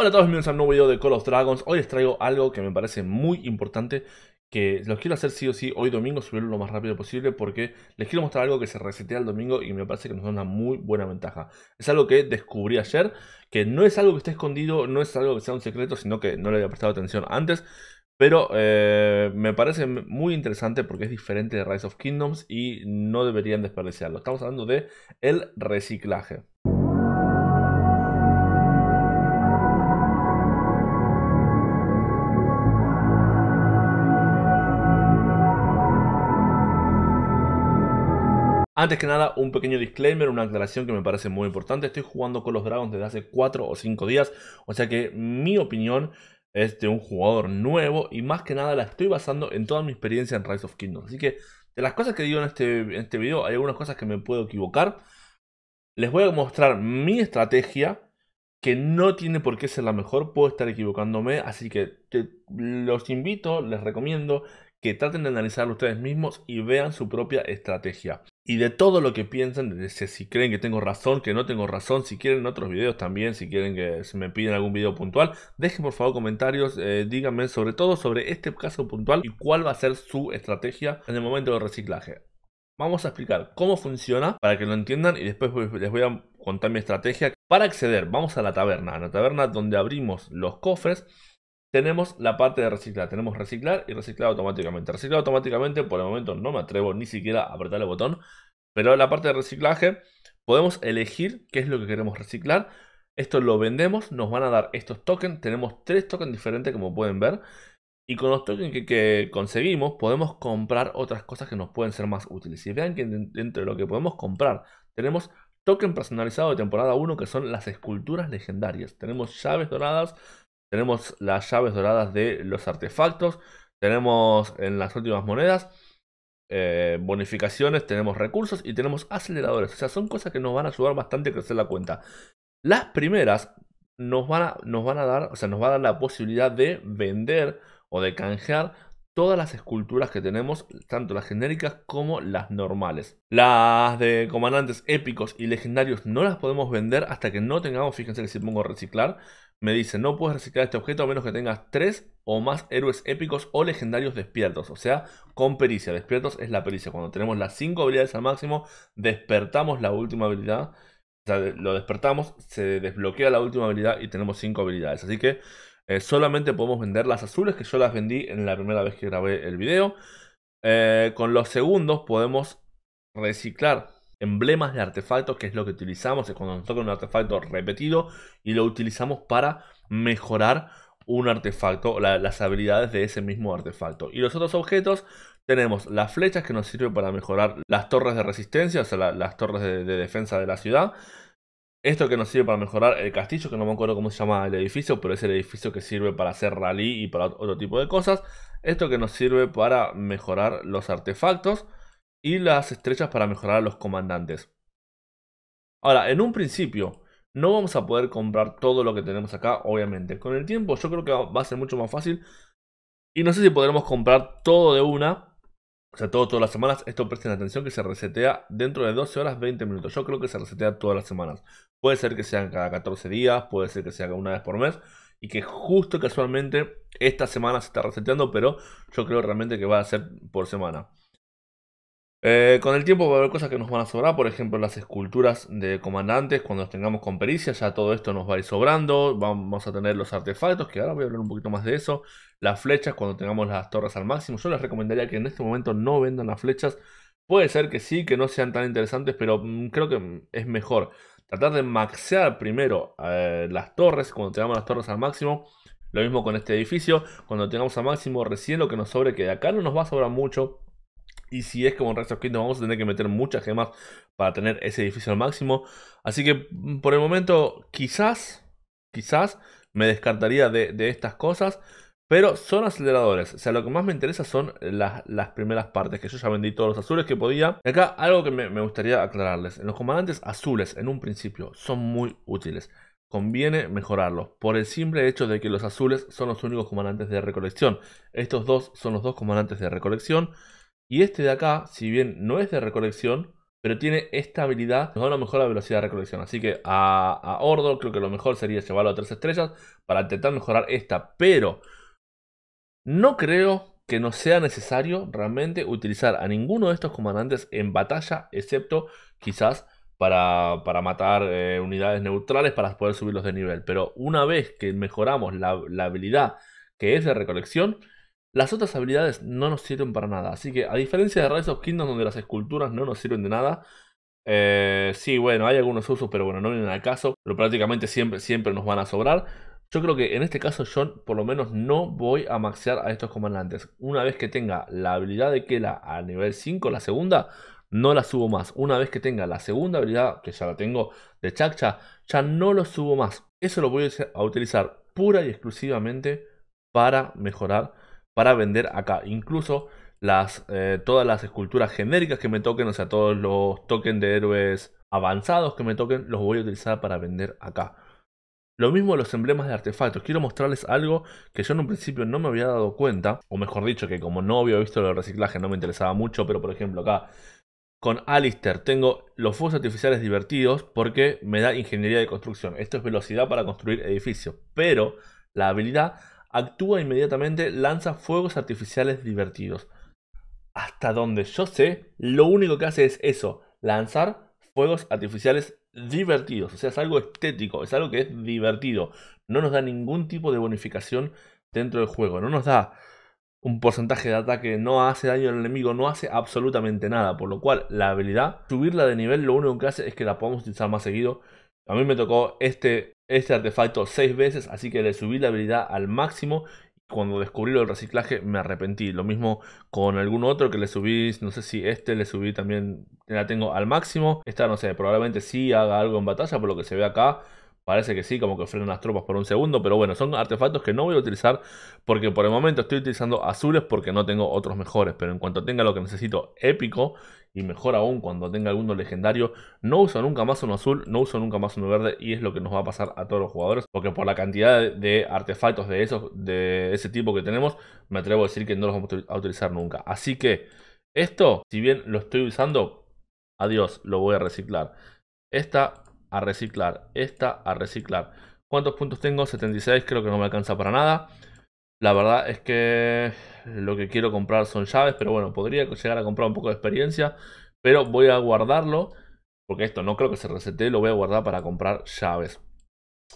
Hola a todos, bienvenidos a un nuevo video de Call of Dragons. Hoy les traigo algo que me parece muy importante, que los quiero hacer sí o sí hoy domingo, subirlo lo más rápido posible, porque les quiero mostrar algo que se resetea el domingo y me parece que nos da una muy buena ventaja. Es algo que descubrí ayer, que no es algo que esté escondido, no es algo que sea un secreto, sino que no le había prestado atención antes. Pero eh, me parece muy interesante porque es diferente de Rise of Kingdoms y no deberían desperdiciarlo. Estamos hablando de el reciclaje. Antes que nada, un pequeño disclaimer, una aclaración que me parece muy importante. Estoy jugando con los Dragons desde hace 4 o 5 días, o sea que mi opinión es de un jugador nuevo y más que nada la estoy basando en toda mi experiencia en Rise of Kingdoms. Así que de las cosas que digo en este, este video, hay algunas cosas que me puedo equivocar. Les voy a mostrar mi estrategia, que no tiene por qué ser la mejor, puedo estar equivocándome, así que los invito, les recomiendo que traten de analizarlo ustedes mismos y vean su propia estrategia y de todo lo que piensan, de si creen que tengo razón, que no tengo razón, si quieren otros videos también, si quieren que me piden algún video puntual, dejen por favor comentarios, eh, díganme sobre todo sobre este caso puntual y cuál va a ser su estrategia en el momento del reciclaje. Vamos a explicar cómo funciona para que lo entiendan y después les voy a contar mi estrategia. Para acceder, vamos a la taberna, a la taberna donde abrimos los cofres tenemos la parte de reciclar. Tenemos reciclar y reciclar automáticamente. Reciclar automáticamente, por el momento no me atrevo ni siquiera a apretar el botón. Pero en la parte de reciclaje podemos elegir qué es lo que queremos reciclar. Esto lo vendemos, nos van a dar estos tokens. Tenemos tres tokens diferentes como pueden ver. Y con los tokens que, conseguimos podemos comprar otras cosas que nos pueden ser más útiles. Y vean que dentro de lo que podemos comprar tenemos token personalizado de temporada 1 que son las esculturas legendarias. Tenemos llaves doradas, tenemos las llaves doradas de los artefactos, tenemos en las últimas monedas eh, bonificaciones, tenemos recursos y tenemos aceleradores. O sea, son cosas que nos van a ayudar bastante a crecer la cuenta. Las primeras nos van a, nos van a dar, o sea, nos va a dar la posibilidad de vender o de canjear todas las esculturas que tenemos, tanto las genéricas como las normales. Las de comandantes épicos y legendarios no las podemos vender hasta que no tengamos, fíjense que si pongo reciclar, me dice no puedes reciclar este objeto a menos que tengas 3 o más héroes épicos o legendarios despiertos, o sea, con pericia. Despiertos es la pericia, cuando tenemos las 5 habilidades al máximo, despertamos la última habilidad. O sea, lo despertamos, se desbloquea la última habilidad y tenemos 5 habilidades. Así que eh, solamente podemos vender las azules, que yo las vendí en la primera vez que grabé el video. Eh, con los segundos podemos reciclar emblemas de artefactos, que es lo que utilizamos, es cuando nos toca un artefacto repetido y lo utilizamos para mejorar un artefacto, las habilidades de ese mismo artefacto. Y los otros objetos tenemos las flechas que nos sirven para mejorar las torres de resistencia, o sea, las torres de defensa de la ciudad. Esto que nos sirve para mejorar el castillo, que no me acuerdo cómo se llama el edificio, pero es el edificio que sirve para hacer rally y para otro tipo de cosas. Esto que nos sirve para mejorar los artefactos y las estrellas para mejorar a los comandantes. Ahora, en un principio, no vamos a poder comprar todo lo que tenemos acá, obviamente. Con el tiempo yo creo que va a ser mucho más fácil. Y no sé si podremos comprar todo de una. O sea, todo, todas las semanas. Esto presten atención que se resetea dentro de 12 horas 20 minutos. Yo creo que se resetea todas las semanas. Puede ser que sean cada 14 días, puede ser que sea una vez por mes. Y que justo casualmente esta semana se está reseteando, pero yo creo realmente que va a ser por semana. Eh, con el tiempo va a haber cosas que nos van a sobrar, por ejemplo las esculturas de comandantes cuando tengamos con pericia, ya todo esto nos va a ir sobrando, vamos a tener los artefactos, que ahora voy a hablar un poquito más de eso, las flechas cuando tengamos las torres al máximo, yo les recomendaría que en este momento no vendan las flechas, puede ser que sí, que no sean tan interesantes, pero mm, creo que mm, es mejor tratar de maxear primero eh, las torres cuando tengamos las torres al máximo, lo mismo con este edificio, cuando tengamos al máximo recién lo que nos sobre, que de acá no nos va a sobrar mucho, y si es como en Rise vamos a tener que meter muchas gemas para tener ese edificio al máximo. Así que mm, por el momento, quizás, quizás me descartaría de, estas cosas. Pero son aceleradores, o sea, lo que más me interesa son las, primeras partes, que yo ya vendí todos los azules que podía. Y acá algo que me, gustaría aclararles, en los comandantes azules en un principio son muy útiles, conviene mejorarlos, por el simple hecho de que los azules son los únicos comandantes de recolección. Estos dos son los dos comandantes de recolección, y este de acá, si bien no es de recolección, pero tiene esta habilidad, nos da una mejor velocidad de recolección. Así que a, Ordo creo que lo mejor sería llevarlo a tres estrellas para intentar mejorar esta. Pero no creo que no sea necesario realmente utilizar a ninguno de estos comandantes en batalla, excepto quizás para, para matar eh, unidades neutrales para poder subirlos de nivel. Pero una vez que mejoramos la, la habilidad que es de recolección, las otras habilidades no nos sirven para nada. Así que, a diferencia de Rise of Kingdoms, donde las esculturas no nos sirven de nada, eh, sí, bueno, hay algunos usos, pero bueno, no vienen al caso. Pero prácticamente siempre, siempre nos van a sobrar. Yo creo que en este caso yo por lo menos no voy a maxear a estos comandantes. Una vez que tenga la habilidad de Kela a nivel 5, la segunda, no la subo más. Una vez que tenga la segunda habilidad, que ya la tengo de Chakcha, ya no lo subo más. Eso lo voy a utilizar pura y exclusivamente para mejorar para vender acá. Incluso las, eh, todas las esculturas genéricas que me toquen, o sea, todos los tokens de héroes avanzados que me toquen, los voy a utilizar para vender acá. Lo mismo los emblemas de artefactos. Quiero mostrarles algo que yo en un principio no me había dado cuenta. O mejor dicho, que como no había visto lo de reciclaje no me interesaba mucho. Pero por ejemplo acá con Alistair tengo los fuegos artificiales divertidos porque me da ingeniería de construcción. Esto es velocidad para construir edificios. Pero la habilidad actúa inmediatamente, lanza fuegos artificiales divertidos. Hasta donde yo sé, lo único que hace es eso, lanzar fuegos artificiales divertidos. O sea, es algo estético, es algo que es divertido. No nos da ningún tipo de bonificación dentro del juego. No nos da un porcentaje de ataque, no hace daño al enemigo, no hace absolutamente nada. Por lo cual, la habilidad, subirla de nivel, lo único que hace es que la podamos utilizar más seguido. A mí me tocó este este artefacto 6 veces, así que le subí la habilidad al máximo. Cuando descubrí lo del reciclaje me arrepentí. Lo mismo con algún otro que le subí, no sé si este le subí también, la tengo al máximo. Esta no sé, probablemente sí haga algo en batalla por lo que se ve acá. Parece que sí, como que frenan las tropas por un segundo, pero bueno, son artefactos que no voy a utilizar porque por el momento estoy utilizando azules porque no tengo otros mejores, pero en cuanto tenga lo que necesito épico y mejor aún cuando tenga alguno legendario, no uso nunca más uno azul, no uso nunca más uno verde y es lo que nos va a pasar a todos los jugadores, porque por la cantidad de artefactos de, esos, de ese tipo que tenemos, me atrevo a decir que no los vamos a utilizar nunca. Así que esto, si bien lo estoy usando, adiós, lo voy a reciclar. Esta a reciclar, esta a reciclar. ¿Cuántos puntos tengo? 76, creo que no me alcanza para nada. La verdad es que lo que quiero comprar son llaves, pero bueno, podría llegar a comprar un poco de experiencia, pero voy a guardarlo, porque esto no creo que se resete, lo voy a guardar para comprar llaves.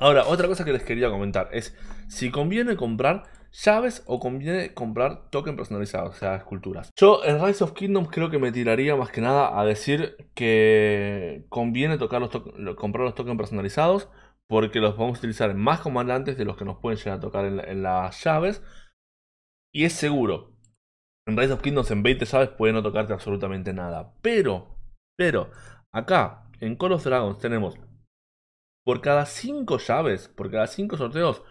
Ahora, otra cosa que les quería comentar es si conviene comprar llaves o conviene comprar token personalizados, o sea, esculturas. Yo en Rise of Kingdoms creo que me tiraría más que nada a decir que conviene tocar los comprar los tokens personalizados porque los vamos a utilizar más comandantes de los que nos pueden llegar a tocar en, en las llaves y es seguro. En Rise of Kingdoms en 20 llaves puede no tocarte absolutamente nada, pero, pero, acá en Call of Dragons tenemos por cada 5 llaves, por cada 5 sorteos,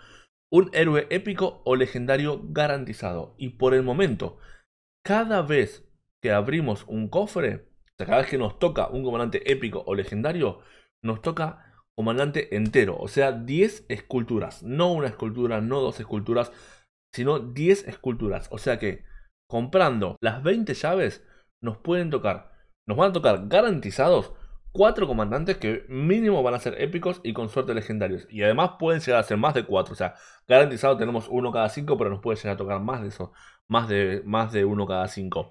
un héroe épico o legendario garantizado. Y por el momento, cada vez que abrimos un cofre, cada vez que nos toca un comandante épico o legendario, nos toca comandante entero, o sea, 10 esculturas, no una escultura, no dos esculturas, sino 10 esculturas. O sea que comprando las 20 llaves, nos pueden tocar, nos van a tocar garantizados cuatro comandantes que mínimo van a ser épicos y con suerte legendarios. Y además pueden llegar a ser más de cuatro. O sea, garantizado tenemos uno cada cinco, pero nos puede llegar a tocar más de eso. Más de, más de uno cada cinco.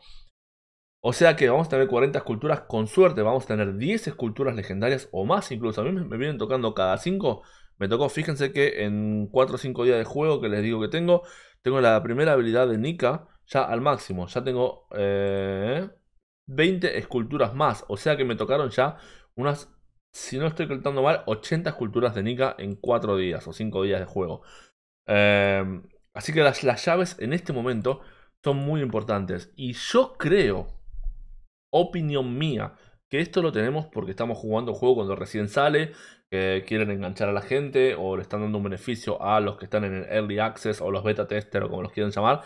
O sea que vamos a tener 40 esculturas con suerte. Vamos a tener 10 esculturas legendarias o más incluso. A mí me, vienen tocando cada cinco. Me tocó, fíjense que en 4 o 5 días de juego que les digo que tengo, tengo la primera habilidad de Nika ya al máximo. Ya tengo... Eh, 20 esculturas más. O sea que me tocaron ya unas, si no estoy contando mal, 80 esculturas de Nika en 4 días o 5 días de juego. Em, así que las, llaves en este momento son muy importantes. Y yo creo, opinión mía, que esto lo tenemos porque estamos jugando un juego cuando recién sale, que quieren enganchar a la gente o le están dando un beneficio a los que están en el early access o los beta tester o como los quieran llamar.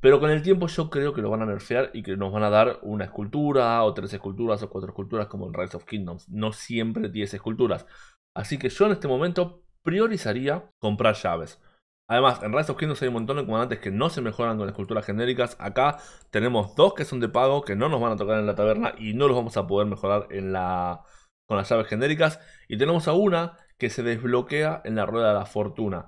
Pero con el tiempo yo creo que lo van a nerfear y que nos van a dar una escultura o tres esculturas o cuatro esculturas como en Rise of Kingdoms. No siempre 10 esculturas. Así que yo en este momento priorizaría comprar llaves. Además, en Rise of Kingdoms hay un montón de comandantes que no se mejoran con esculturas genéricas. Acá tenemos dos que son de pago, que no nos van a tocar en la taberna y no los vamos a poder mejorar en la... con las llaves genéricas. Y tenemos a una que se desbloquea en la rueda de la fortuna.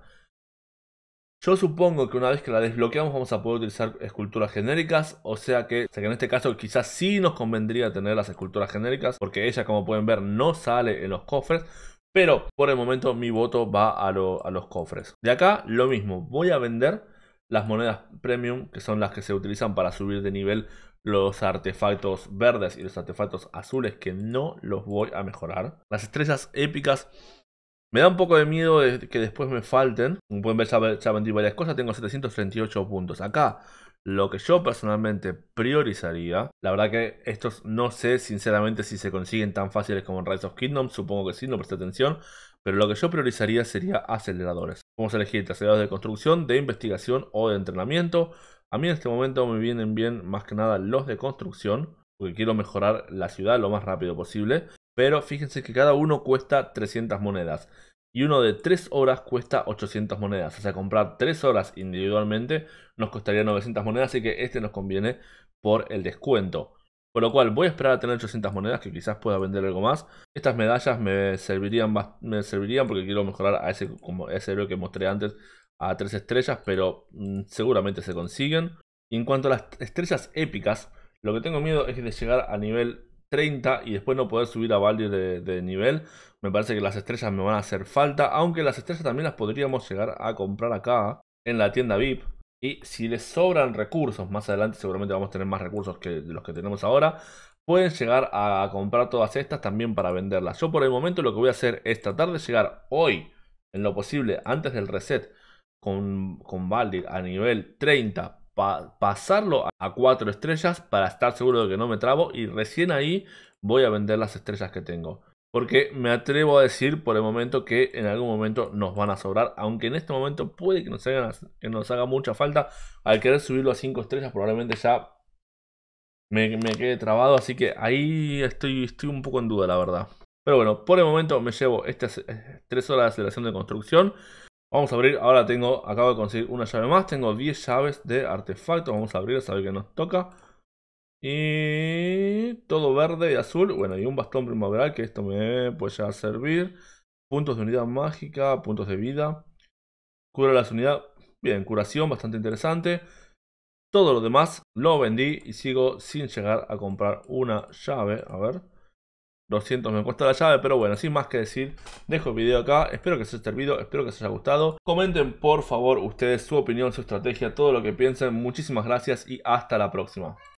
Yo supongo que una vez que la desbloqueamos vamos a poder utilizar esculturas genéricas, o sea que, en este caso quizás sí nos convendría tener las esculturas genéricas, porque ella como pueden ver no sale en los cofres, pero por el momento mi voto va a los cofres. De acá lo mismo, voy a vender las monedas premium, que son las que se utilizan para subir de nivel los artefactos verdes y los artefactos azules, que no los voy a mejorar. Las estrellas épicas me da un poco de miedo de que después me falten. Como pueden ver, ya, vendí varias cosas. Tengo 738 puntos. Acá lo que yo personalmente priorizaría, la verdad que estos no sé sinceramente si se consiguen tan fáciles como en Rise of Kingdoms, supongo que sí, no presté atención, pero lo que yo priorizaría sería aceleradores. Vamos a elegir aceleradores de construcción, de investigación o de entrenamiento. A mí en este momento me vienen bien más que nada los de construcción, porque quiero mejorar la ciudad lo más rápido posible. Pero fíjense que cada uno cuesta 300 monedas. Y uno de 3 horas cuesta 800 monedas. O sea, comprar 3 horas individualmente nos costaría 900 monedas. Así que este nos conviene por el descuento. Por lo cual voy a esperar a tener 800 monedas que quizás pueda vender algo más. Estas medallas me servirían, me servirían porque quiero mejorar a ese, como ese héroe que mostré antes a 3 estrellas. Pero mm, seguramente se consiguen. en cuanto a las estrellas épicas, lo que tengo miedo es de llegar a nivel 30 y después no poder subir a Valdir de, nivel. Me parece que las estrellas me van a hacer falta, aunque las estrellas también las podríamos llegar a comprar acá en la tienda VIP. Y si les sobran recursos, más adelante seguramente vamos a tener más recursos que los que tenemos ahora, pueden llegar a comprar todas estas también para venderlas. Yo por el momento lo que voy a hacer es tratar de llegar hoy, en lo posible, antes del reset con, con Valdir a nivel 30 pasarlo a cuatro estrellas para estar seguro de que no me trabo y recién ahí voy a vender las estrellas que tengo. Porque me atrevo a decir por el momento que en algún momento nos van a sobrar, aunque en este momento puede que nos, hagan, nos haga mucha falta. Al querer subirlo a 5 estrellas probablemente ya me, me, quede trabado, así que ahí estoy, estoy un poco en duda la verdad. Pero bueno, por el momento me llevo estas 3 eh, horas de aceleración de construcción. Vamos a abrir, ahora tengo, acabo de conseguir una llave más, tengo 10 llaves de artefacto. vamos a abrir a saber qué nos toca. Y todo verde y azul, bueno, y un bastón primaveral que esto me puede servir. Puntos de unidad mágica, puntos de vida. Cura las unidades, bien, curación bastante interesante. Todo lo demás lo vendí y sigo sin llegar a comprar una llave, a ver siento, me cuesta la llave, pero bueno, sin más que decir, dejo el video acá, espero que os haya servido, espero que os haya gustado. Comenten por favor ustedes su opinión, su estrategia, todo lo que piensen, muchísimas gracias y hasta la próxima.